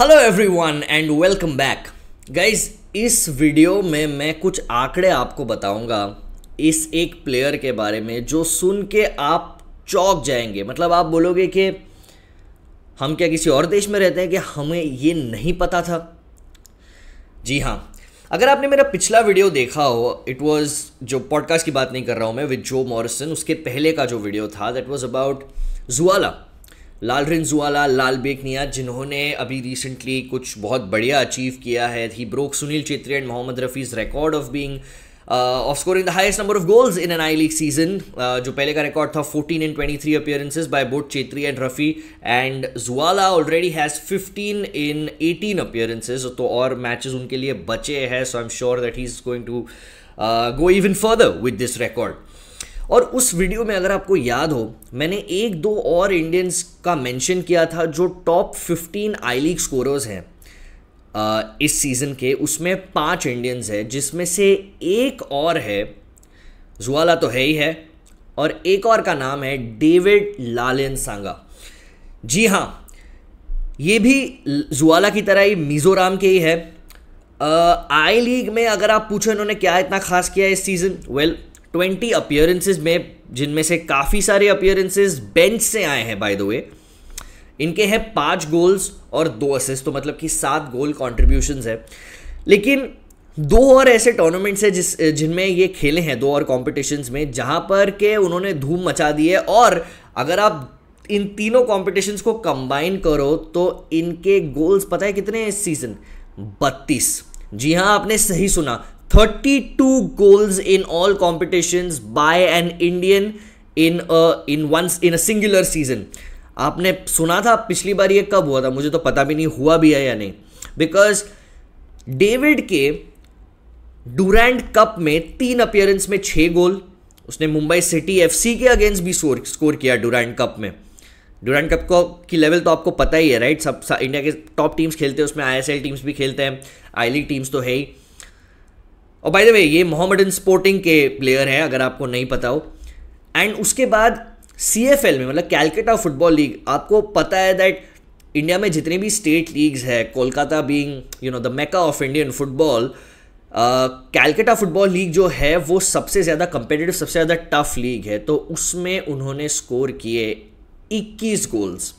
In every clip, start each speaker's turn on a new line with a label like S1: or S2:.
S1: Hello everyone and welcome back guys इस video में मैं कुछ आंकड़े आपको बताऊंगा इस एक प्लेयर के बारे में जो सुन के आप चौक जाएंगे मतलब आप बोलोगे कि हम क्या किसी और देश में रहते हैं कि हमें ये नहीं पता था जी हाँ अगर आपने मेरा पिछला वीडियो देखा हो इट वाज जो पॉडकास्ट की बात नहीं कर रहा हूँ मैं विद जो मॉरिसन उसके पहले का जो वीडियो था that was about Zuala Lalrinzuala Lalbiaknia जिन्होंने अभी रिसेंटली कुछ बहुत बढ़िया अचीव किया है he broke Sunil Chhetri and Mohammad Rafi's record of being of scoring the highest number of goals in an I league season जो पहले का रिकॉर्ड था fourteen and twenty three appearances by both Chhetri and Rafi and Zuala already has fifteen in eighteen appearances तो और matches उनके लिए बचे हैं so I am sure that he is going to go even further with this record और उस video में अगर आपको याद हो मैंने एक दो और इंडियंस का मेंशन किया था जो टॉप 15 आई लीग स्कोरर्स हैं इस सीज़न के उसमें पांच इंडियंस हैं जिसमें से एक और है जुआला तो है ही है और एक और का नाम है डेविड लालेन सांगा जी हाँ ये भी जुआला की तरह ही मिज़ोराम के ही है आई लीग में अगर आप पूछो उन्होंने क्या इतना खास किया इस season well well, twenty appearances में जिनमें से काफ़ी सारे अपियरेंसेज बेंच से आए हैं बाय द वे इनके हैं पांच गोल्स और दो असिस्ट तो मतलब कि सात गोल कॉन्ट्रीब्यूशन है लेकिन दो और ऐसे टूर्नामेंट्स हैं जिस जिनमें ये खेले हैं दो और कॉम्पिटिशन्स में जहां पर के उन्होंने धूम मचा दी है और अगर आप इन तीनों कॉम्पिटिशन्स को कंबाइन करो तो इनके गोल्स पता है कितने हैं इस सीज़न बत्तीस जी हाँ आपने सही सुना 32 goals in all competitions by an Indian in a, in once in a singular season आपने सुना था पिछली बार ये कब हुआ था मुझे तो पता भी नहीं हुआ भी है या नहीं बिकॉज डेविड के डूरेंड कप में तीन अपियरेंस में छः गोल उसने मुंबई सिटी एफसी के अगेंस्ट भी स्कोर स्कोर किया डूरेंड कप में डूरेंड कप को की लेवल तो आपको पता ही है राइट सब इंडिया के टॉप टीम्स खेलते हैं उसमें आईएसएल टीम्स भी खेलते हैं आई लीग टीम्स तो है ही और बाय द वे ये मोहम्मदन स्पोर्टिंग के प्लेयर हैं अगर आपको नहीं पता हो एंड उसके बाद सी एफ एल में मतलब कैलकटा फुटबॉल लीग आपको पता है दैट इंडिया में जितनी भी स्टेट लीग्स है Kolkata being you know the Mecca of Indian football Calcutta Football League जो है वो सबसे ज़्यादा कंपेटिटिव सबसे ज़्यादा टफ लीग है तो उसमें उन्होंने स्कोर किए इक्कीस गोल्स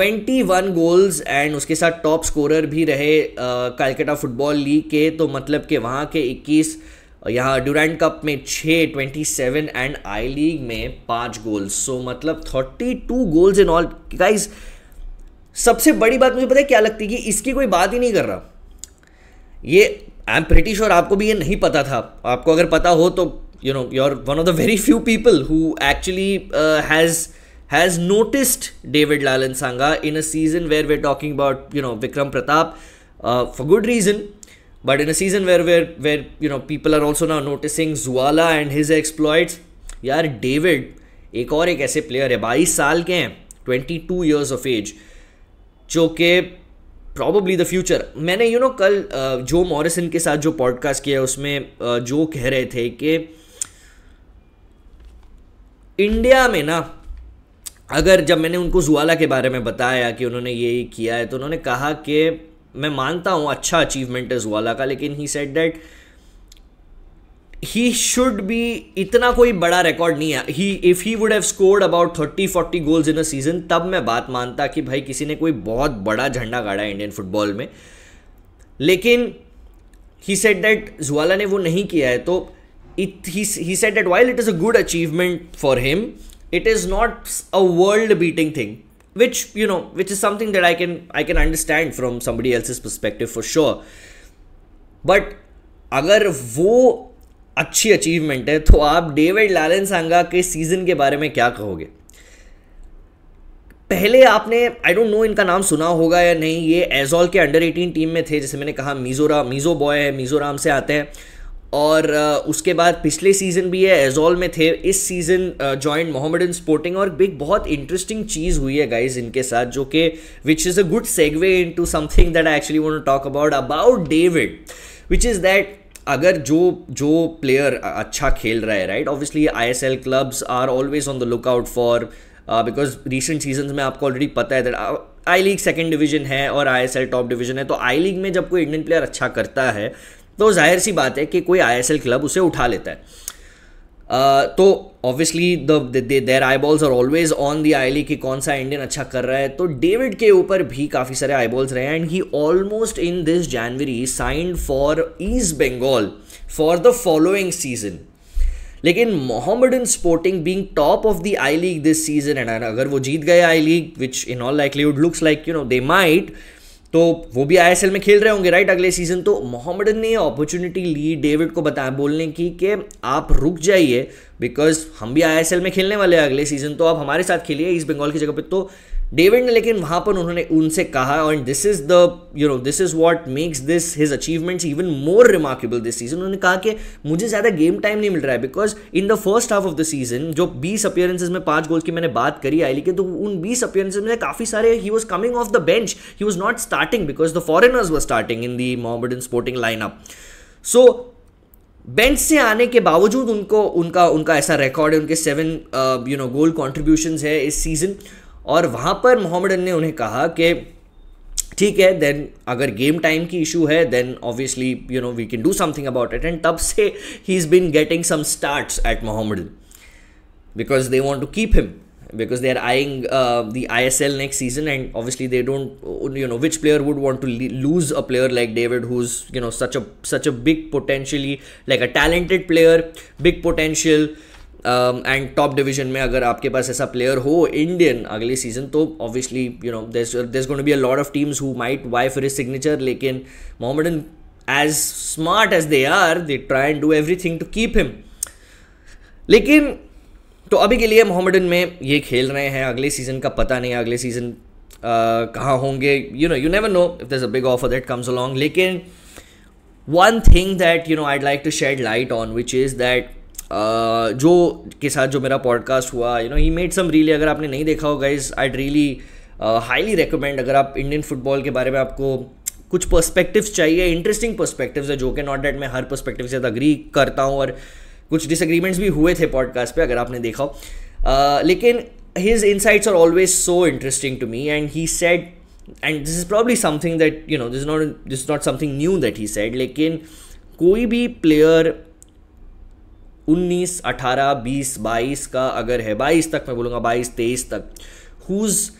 S1: 21 गोल्स एंड उसके साथ टॉप स्कोरर भी रहे कलकत्ता फुटबॉल लीग के तो मतलब के वहाँ के 21 यहाँ ड्यूरेंट कप में 6 27 एंड आई लीग में पाँच गोल्स सो मतलब मतलब 32 गोल्स इन ऑल गाइस सबसे बड़ी बात मुझे पता है क्या लगती है कि इसकी कोई बात ही नहीं कर रहा ये आई एम प्रिटिश और आपको भी ये नहीं पता था आपको अगर पता हो तो you know you are one of the very few people who actually has has noticed David Lalan Sangha in a season where we're talking about, you know, Vikram Pratap uh, for good reason. But in a season where, where, where, you know, people are also now noticing Zuala and his exploits, यार David, एक और एक ऐसे player है बाईस साल के हैं twenty two years of age जो के probably the future. मैंने you know, कल जो मॉरिसन के साथ जो podcast किया उसमें जो कह रहे थे कि इंडिया में ना अगर जब मैंने उनको जुआला के बारे में बताया कि उन्होंने ये किया है तो उन्होंने कहा कि मैं मानता हूँ अच्छा अचीवमेंट है जुआला का लेकिन he said that he should be इतना कोई बड़ा रिकॉर्ड नहीं है he if he would have scored about thirty forty goals in a season तब मैं बात मानता कि भाई किसी ने कोई बहुत बड़ा झंडा गाड़ा है इंडियन फुटबॉल में लेकिन ही सेट डैट जुआला ने वो नहीं किया है तो it he said that while it is a good achievement for him it is not a world beating thing which you know which is something that i can i can understand from somebody else's perspective for sure but अगर वो अच्छी achievement है तो आप David लालन सांगा के season के बारे में क्या कहोगे पहले आपने आई डोंट नो इनका नाम सुना होगा या नहीं ये एजॉल के अंडर 18 टीम में थे जैसे मैंने कहा मिजोरा मिजो बॉय है मिजोराम से आते हैं और उसके बाद पिछले सीज़न भी है एजॉल में थे इस सीज़न जॉइंट इन स्पोर्टिंग और बिग बहुत इंटरेस्टिंग चीज़ हुई है गाइज इनके साथ जो कि which is a good segue into something that I actually want talk about about David which is that अगर जो जो प्लेयर अच्छा खेल रहा है right obviously I S L clubs are always on the lookout for because recent season में आपको already पता है that I league second division है और I S L top division है तो आई लीग में जब कोई इंडियन प्लेयर अच्छा करता है तो जाहिर सी बात है कि कोई आई क्लब उसे उठा लेता है Uh, तो obviously their eyeballs are always on the I league कि कौन सा इंडियन अच्छा कर रहा है तो डेविड के ऊपर भी काफ़ी सारे आई बॉल्स रहे and he almost in this January signed for East Bengal for the following season लेकिन in Sporting being top of the I league this season and अगर वो जीत गए I league which in all likelihood looks like you know they might तो वो भी आई में खेल रहे होंगे राइट अगले सीजन तो मोहम्मद ने अपॉर्चुनिटी ली डेविड को बताया बोलने की कि आप रुक जाइए बिकॉज हम भी आई में खेलने वाले हैं अगले सीजन तो आप हमारे साथ खेलिए ईस्ट बंगाल की जगह पर तो डेविड ने लेकिन वहां पर उन्होंने उनसे कहा और this is the you know this is what makes this his achievements even more remarkable this season उन्होंने कहा कि मुझे ज़्यादा गेम टाइम नहीं मिल रहा है because in the first half of the season जो बीस अपियरेंसेज में पांच गोल्स की मैंने बात करी आई लेकिन तो उन बीस अपियरेंसेज में काफ़ी सारे he was coming off the bench he was not starting because the foreigners were starting in the Mohammedan Sporting lineup so bench से आने के बावजूद उनको उनका उनका ऐसा रिकॉर्ड है उनके seven you know goal contribution है इस सीज़न और वहाँ पर मोहम्मद ने उन्हें कहा कि ठीक है देन अगर गेम टाइम की इशू है then obviously you know we can do something about it and तब से he is been getting some start at Mohammedan because they want to keep him because they are eyeing the I S L next season and obviously they don't you know which player would want to lose a player like David who is you know such a such potentially like a talented player big potential and top division में अगर आपके पास ऐसा player हो Indian अगले season तो obviously you know there gonna be a lot of teams who might vie for his signature लेकिन Mohammedan as smart as they are they try and do everything to keep him लेकिन तो अभी के लिए Mohammedan में ये खेल रहे हैं अगले सीजन का पता नहीं अगले सीजन uh, कहाँ होंगे you know you never know if this a big offer that comes along लेकिन one thing that you know I'd like to shed light on which is that जो के साथ जो मेरा पॉडकास्ट हुआ you know he made some really अगर आपने नहीं देखा हो guys I really highly recommend अगर आप इंडियन फुटबॉल के बारे में आपको कुछ पर्सपेक्टिव्स चाहिए इंटरेस्टिंग पर्सपेक्टिव्स है जो कि नॉट डेट मैं हर पर्सपेक्टिव से अग्री करता हूँ और कुछ डिसएग्रीमेंट्स भी हुए थे पॉडकास्ट पे अगर आपने देखा हो लेकिन his insights are always so interesting to me and he said and this is probably something that you know this not this not something new that he said लेकिन कोई भी प्लेयर उन्नीस अठारह बीस बाईस का अगर है बाईस तक मैं बोलूँगा बाईस तेईस तक हुज़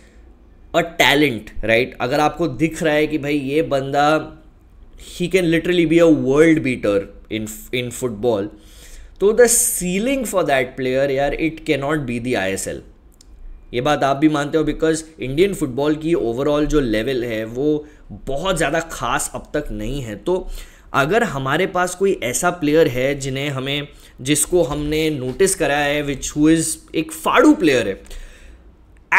S1: अ टैलेंट राइट अगर आपको दिख रहा है कि भाई ये बंदा he can literally be a world beater in in football तो the ceiling for that player यार it not be the I S L ये बात आप भी मानते हो बिकॉज इंडियन फुटबॉल की ओवरऑल जो लेवल है वो बहुत ज़्यादा खास अब तक नहीं है तो अगर हमारे पास कोई ऐसा प्लेयर है जिन्हें हमें जिसको हमने नोटिस कराया है विच हु इज़ एक फाड़ू प्लेयर है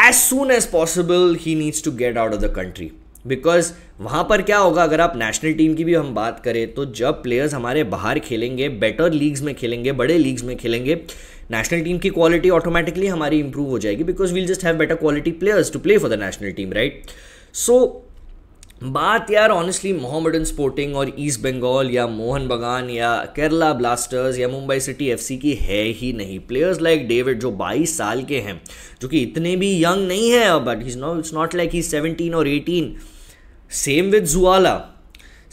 S1: as soon as possible he needs to get out of the country because वहाँ पर क्या होगा अगर आप नेशनल टीम की भी हम बात करें तो जब प्लेयर्स हमारे बाहर खेलेंगे बेटर लीग्स में खेलेंगे बड़े लीग्स में खेलेंगे नेशनल टीम की क्वालिटी ऑटोमेटिकली हमारी इंप्रूव हो जाएगी because we'll just have better quality players to play for the national team right so बात यार ऑनेस्टली मोहम्मद स्पोर्टिंग और ईस्ट बंगाल या मोहन बगान या केरला ब्लास्टर्स या मुंबई सिटी एफसी की है ही नहीं प्लेयर्स लाइक डेविड जो 22 साल के हैं जो कि इतने भी यंग नहीं है but is not it's not like he 17 और 18 सेम विद जुआला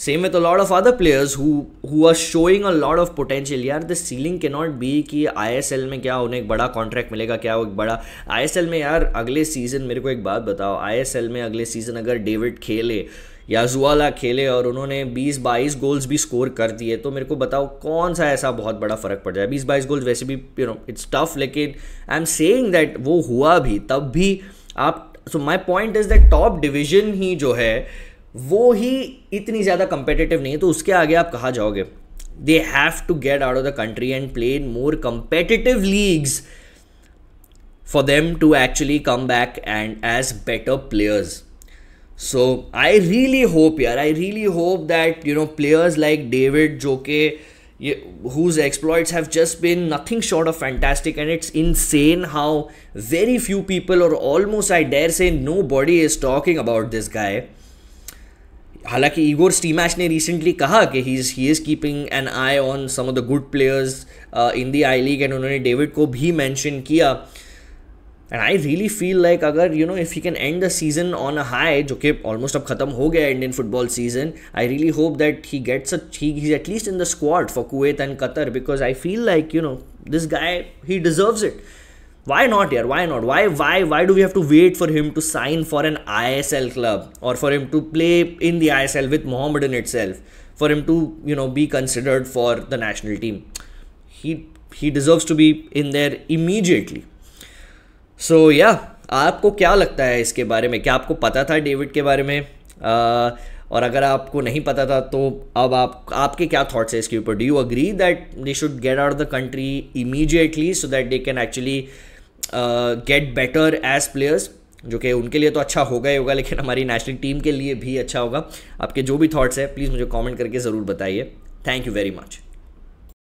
S1: same with a lot of other players who are showing a lot of potential यार the ceiling can not be कि आई एस एल में क्या उन्हें एक बड़ा contract मिलेगा क्या वो एक बड़ा आई एस एल में यार अगले सीजन मेरे को एक बात बताओ आई एस एल में अगले सीजन अगर डेविड खेले या जुआला खेले और उन्होंने 20-22 गोल्स भी स्कोर कर दिए तो मेरे को बताओ कौन सा ऐसा बहुत बड़ा फ़र्क पड़ जाए 20-22 गोल्स वैसे भी यू नो इट्स टफ लेकिन आई एम सेइंग दैट वो हुआ भी तब भी आप so my point is that top division ही जो है वो ही इतनी ज़्यादा कंपेटेटिव नहीं है तो उसके आगे आप कहा जाओगे they have to get out of the country and play in more competitive leagues for them to actually come back and as better players so I really hope यार I really hope that you know players like David जो के ये whose exploits have just been nothing short of fantastic and it's insane how very few people और almost I dare say nobody is talking about this guy हालांकि Igor Stimac ने recently कहा कि he is he is keeping an eye on some of the good players in the I League and उन्होंने David को भी mention किया and I really feel like अगर you know if you can end the season on a high जो कि ऑलमोस्ट अब खत्म हो गया Indian football season I really hope that he gets a he is at least in the squad for Kuwait and Qatar because I feel like you know this guy he deserves it why not here why not why why why do we have to wait for him to sign for an ISL club or for him to play in the ISL with Mohammedan itself for him to you know be considered for the national team he he deserves to be in there immediately so yeah आपको क्या लगता है इसके बारे में क्या आपको पता था डेविड के बारे में uh, और अगर आपको नहीं पता था तो अब आप आपके क्या थॉट्स हैं इसके ऊपर do you agree that they should get out the country immediately so that they can actually get better as players जो कि उनके लिए तो अच्छा होगा ही होगा लेकिन हमारी नेशनल टीम के लिए भी अच्छा होगा आपके जो भी थॉट्स है प्लीज़ मुझे कॉमेंट करके ज़रूर बताइए थैंक यू वेरी मच